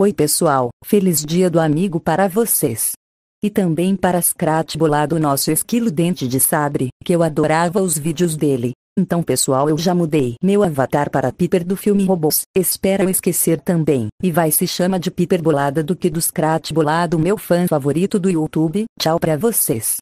Oi pessoal, feliz dia do amigo para vocês. E também para Scratbola do nosso esquilo dente de sabre, que eu adorava os vídeos dele. Então pessoal eu já mudei meu avatar para Piper do filme Robôs, espera eu esquecer também, e vai se chama de Piper Bolada do que do Scratbola meu fã favorito do YouTube, tchau pra vocês.